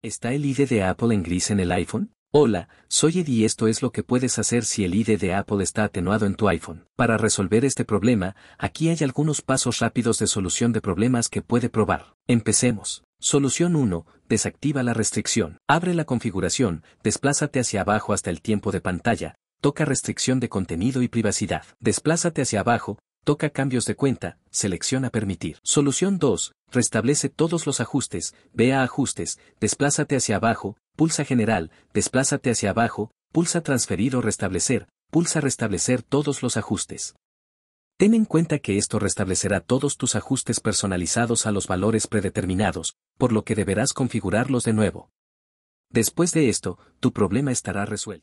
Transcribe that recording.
¿Está el ID de Apple en gris en el iPhone? Hola, soy Eddie y esto es lo que puedes hacer si el ID de Apple está atenuado en tu iPhone. Para resolver este problema, aquí hay algunos pasos rápidos de solución de problemas que puede probar. Empecemos. Solución 1. Desactiva la restricción. Abre la configuración, desplázate hacia abajo hasta el tiempo de pantalla, toca restricción de contenido y privacidad. Desplázate hacia abajo, toca cambios de cuenta, selecciona permitir. Solución 2, restablece todos los ajustes, ve a ajustes, desplázate hacia abajo, pulsa general, desplázate hacia abajo, pulsa transferir o restablecer, pulsa restablecer todos los ajustes. Ten en cuenta que esto restablecerá todos tus ajustes personalizados a los valores predeterminados, por lo que deberás configurarlos de nuevo. Después de esto, tu problema estará resuelto.